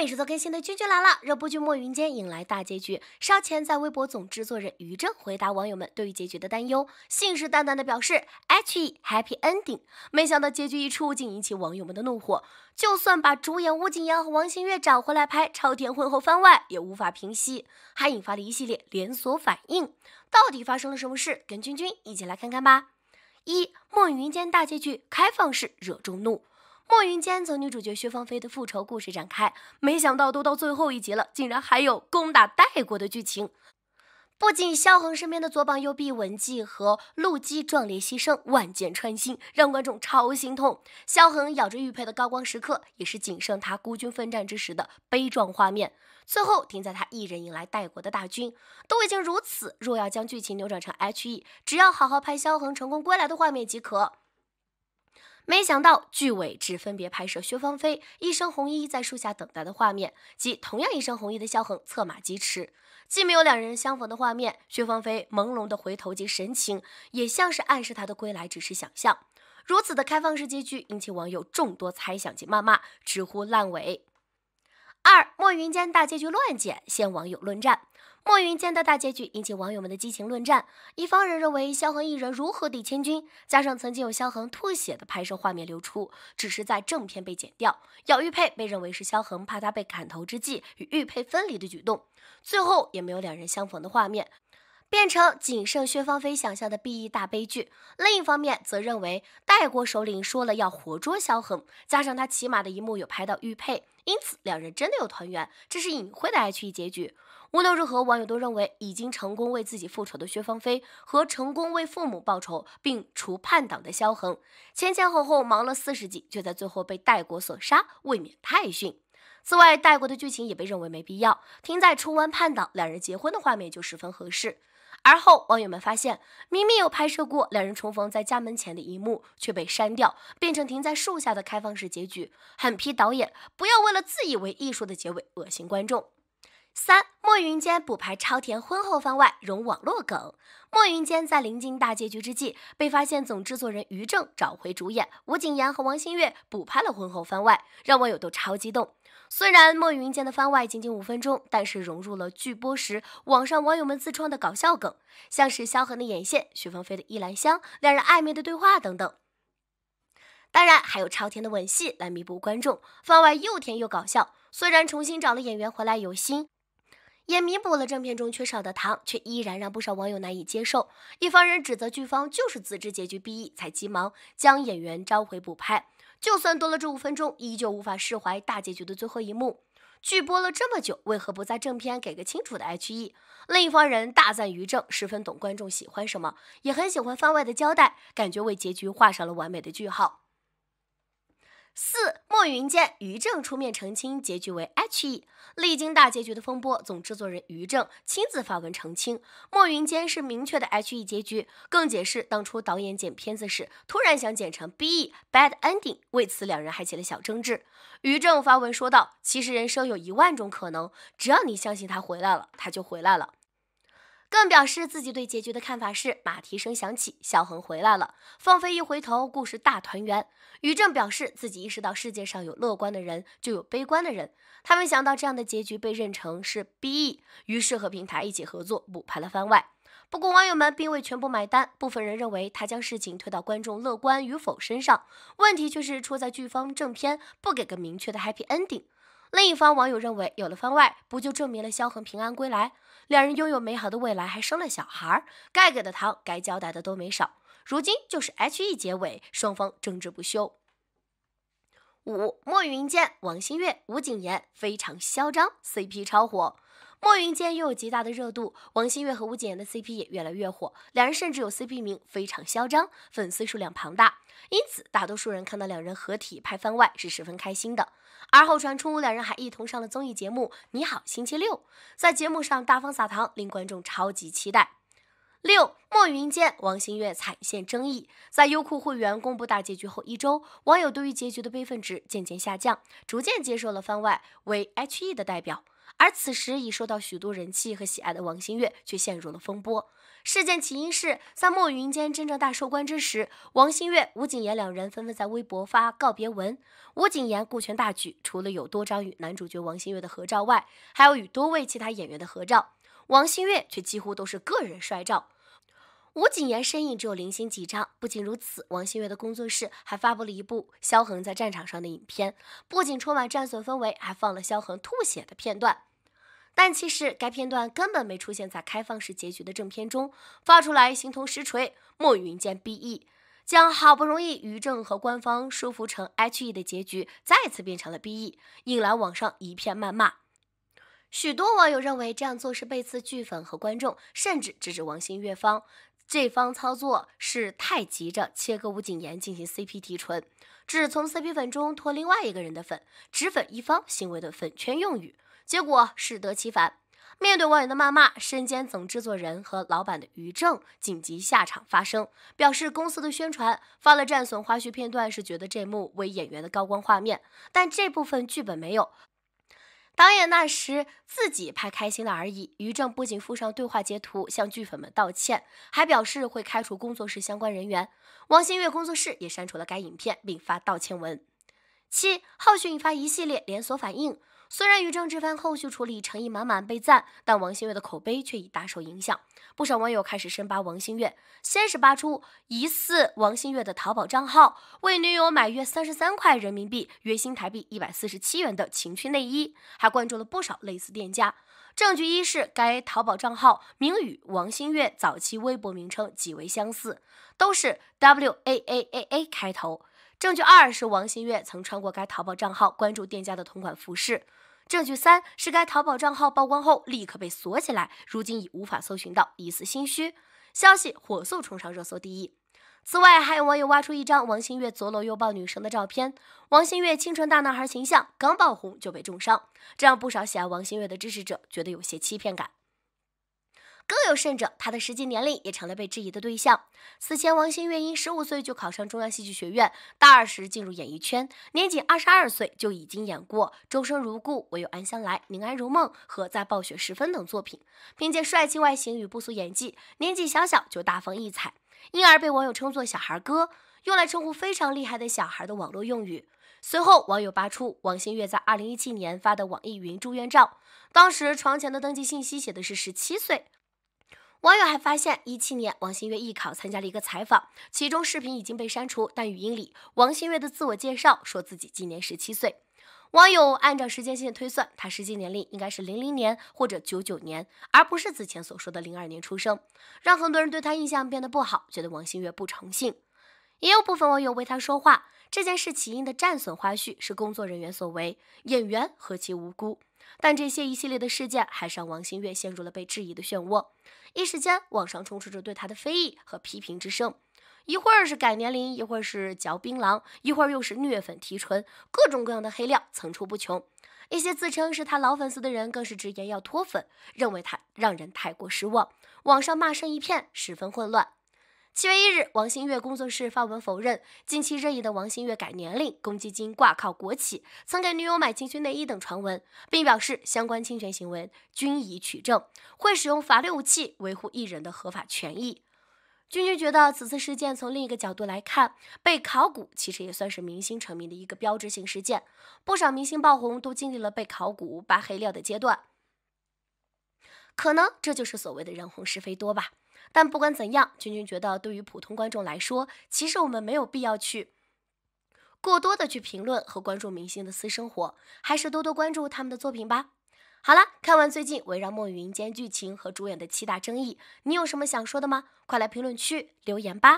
美食都更新的君君来了，热播剧《墨云间》迎来大结局。稍前，在微博总制作人于正回答网友们对于结局的担忧，信誓旦旦的表示 “HE happy ending”。没想到结局一出，竟引起网友们的怒火。就算把主演吴谨言和王星越找回来拍《超甜婚》后番外，也无法平息，还引发了一系列连锁反应。到底发生了什么事？跟君君一起来看看吧。一，《墨云间》大结局开放式惹众怒。暮云间从女主角薛芳菲的复仇故事展开，没想到都到最后一集了，竟然还有攻打代国的剧情。不仅萧恒身边的左膀右臂文姬和陆基壮烈牺牲，万箭穿心，让观众超心痛。萧恒咬着玉佩的高光时刻，也是仅剩他孤军奋战之时的悲壮画面。最后停在他一人迎来代国的大军，都已经如此，若要将剧情扭转成 HE，只要好好拍萧恒成功归来的画面即可。没想到剧尾只分别拍摄薛芳菲一身红衣在树下等待的画面，及同样一身红衣的萧衡策马疾驰，既没有两人相逢的画面，薛芳菲朦胧的回头及神情，也像是暗示他的归来只是想象。如此的开放式结局，引起网友众多猜想及谩骂，直呼烂尾。二《墨云间》大结局乱剪，现网友论战。墨云间的大结局引起网友们的激情论战，一方人认为萧恒一人如何抵千军，加上曾经有萧恒吐血的拍摄画面流出，只是在正片被剪掉。咬玉佩被认为是萧恒怕他被砍头之际与玉佩分离的举动，最后也没有两人相逢的画面。变成仅剩薛芳菲想象的 B E 大悲剧。另一方面则认为，代国首领说了要活捉萧衡，加上他骑马的一幕有拍到玉佩，因此两人真的有团圆，这是隐晦的 H E 结局。无论如何，网友都认为已经成功为自己复仇的薛芳菲和成功为父母报仇并除叛党的萧衡，前前后后忙了四十集，却在最后被代国所杀，未免太逊。此外，代国的剧情也被认为没必要，停在除完叛党、两人结婚的画面就十分合适。而后网友们发现，明明有拍摄过两人重逢在家门前的一幕，却被删掉，变成停在树下的开放式结局。狠批导演，不要为了自以为艺术的结尾恶心观众。三，墨云间补拍超甜婚后番外，融网络梗。墨云间在临近大结局之际，被发现总制作人于正找回主演吴谨言和王星越补拍了婚后番外，让网友都超激动。虽然墨云间的番外仅仅五分钟，但是融入了剧播时网上网友们自创的搞笑梗，像是萧寒的眼线、徐芳菲的依兰香、两人暧昧的对话等等。当然，还有超甜的吻戏来弥补观众。番外又甜又搞笑，虽然重新找了演员回来有心，也弥补了正片中缺少的糖，却依然让不少网友难以接受。一方人指责剧方就是自知结局必 e 才急忙将演员召回补拍。就算多了这五分钟，依旧无法释怀大结局的最后一幕。剧播了这么久，为何不在正片给个清楚的 H E？另一方人大赞于正十分懂观众喜欢什么，也很喜欢番外的交代，感觉为结局画上了完美的句号。四莫云间，于正出面澄清，结局为 H E。历经大结局的风波，总制作人于正亲自发文澄清，莫云间是明确的 H E 结局。更解释当初导演剪片子时，突然想剪成 B E bad ending，为此两人还起了小争执。于正发文说道：“其实人生有一万种可能，只要你相信他回来了，他就回来了。”更表示自己对结局的看法是：马蹄声响起，萧恒回来了，放飞一回头，故事大团圆。于正表示自己意识到世界上有乐观的人，就有悲观的人。他没想到这样的结局被认成是 BE，于是和平台一起合作补拍了番外。不过网友们并未全部买单，部分人认为他将事情推到观众乐观与否身上，问题却是出在剧方正片不给个明确的 Happy Ending。另一方网友认为，有了番外，不就证明了萧衡平安归来，两人拥有美好的未来，还生了小孩儿，该给的糖，该交代的都没少。如今就是 H E 结尾，双方争执不休。五墨云间王星越吴谨言非常嚣张 CP 超火，墨云间又有极大的热度，王星越和吴谨言的 CP 也越来越火，两人甚至有 CP 名，非常嚣张，粉丝数量庞大，因此大多数人看到两人合体拍番外是十分开心的。而后传出两人还一同上了综艺节目《你好星期六》，在节目上大方撒糖，令观众超级期待。六《墨云间》王星越踩线争议，在优酷会员公布大结局后一周，网友对于结局的悲愤值渐渐下降，逐渐接受了番外为 H E 的代表。而此时已受到许多人气和喜爱的王星越却陷入了风波。事件起因是在墨云间》真正大收官之时，王星越、吴谨言两人纷纷在微博发告别文。吴谨言顾全大局，除了有多张与男主角王星越的合照外，还有与多位其他演员的合照。王星越却几乎都是个人帅照，吴谨言身影只有零星几张。不仅如此，王星越的工作室还发布了一部萧恒在战场上的影片，不仅充满战损氛围，还放了萧恒吐血的片段。但其实该片段根本没出现在开放式结局的正片中，发出来形同实锤。墨云见 B E，将好不容易于正和官方说服成 H E 的结局再次变成了 B E，引来网上一片谩骂。许多网友认为这样做是背刺剧粉和观众，甚至直指王星越方这方操作是太急着切割吴谨言进行 CP 提纯，只从 CP 粉中拖另外一个人的粉，只粉一方行为的粉圈用语，结果适得其反。面对网友的谩骂，身兼总制作人和老板的于正紧急下场发声，表示公司的宣传发了战损花絮片段是觉得这幕为演员的高光画面，但这部分剧本没有。导演那时自己拍开心了而已。于正不仅附上对话截图向剧粉们道歉，还表示会开除工作室相关人员。王新月工作室也删除了该影片，并发道歉文。七后续引发一系列连锁反应。虽然于正这番后续处理诚意满满被赞，但王星越的口碑却已大受影响。不少网友开始深扒王星越，先是扒出疑似王星越的淘宝账号为女友买约三十三块人民币、约新台币一百四十七元的情趣内衣，还关注了不少类似店家。证据一是该淘宝账号名与王星越早期微博名称极为相似，都是 W A A A A 开头。证据二是王心悦曾穿过该淘宝账号关注店家的同款服饰。证据三是该淘宝账号曝光后立刻被锁起来，如今已无法搜寻到，疑似心虚。消息火速冲上热搜第一。此外，还有网友挖出一张王星越左搂右抱女生的照片，王星越清纯大男孩形象刚爆红就被重伤，这让不少喜爱王星越的支持者觉得有些欺骗感。更有甚者，他的实际年龄也成了被质疑的对象。此前，王星越因十五岁就考上中央戏剧学院，大二时进入演艺圈，年仅二十二岁就已经演过《周生如故》《唯有安香来》《宁安如梦》和《在暴雪时分》等作品。凭借帅气外形与不俗演技，年纪小小就大放异彩，因而被网友称作“小孩哥”，用来称呼非常厉害的小孩的网络用语。随后，网友扒出王星越在二零一七年发的网易云住院照，当时床前的登记信息写的是十七岁。网友还发现，一七年王星越艺考参加了一个采访，其中视频已经被删除，但语音里王星越的自我介绍说自己今年十七岁。网友按照时间线推算，他实际年龄应该是零零年或者九九年，而不是之前所说的零二年出生，让很多人对他印象变得不好，觉得王星越不诚信。也有部分网友为他说话。这件事起因的战损花絮是工作人员所为，演员何其无辜。但这些一系列的事件还是让王星越陷入了被质疑的漩涡，一时间网上充斥着对她的非议和批评之声。一会儿是改年龄，一会儿是嚼槟榔，一会儿又是虐粉提纯，各种各样的黑料层出不穷。一些自称是她老粉丝的人更是直言要脱粉，认为她让人太过失望。网上骂声一片，十分混乱。七月一日，王新月工作室发文否认近期热议的王新月改年龄、公积金挂靠国企、曾给女友买情趣内衣等传闻，并表示相关侵权行为均已取证，会使用法律武器维护艺人的合法权益。君君觉得，此次事件从另一个角度来看，被考古其实也算是明星成名的一个标志性事件。不少明星爆红都经历了被考古、扒黑料的阶段，可能这就是所谓的人红是非多吧。但不管怎样，君君觉得对于普通观众来说，其实我们没有必要去过多的去评论和关注明星的私生活，还是多多关注他们的作品吧。好了，看完最近围绕《莫云间》剧情和主演的七大争议，你有什么想说的吗？快来评论区留言吧。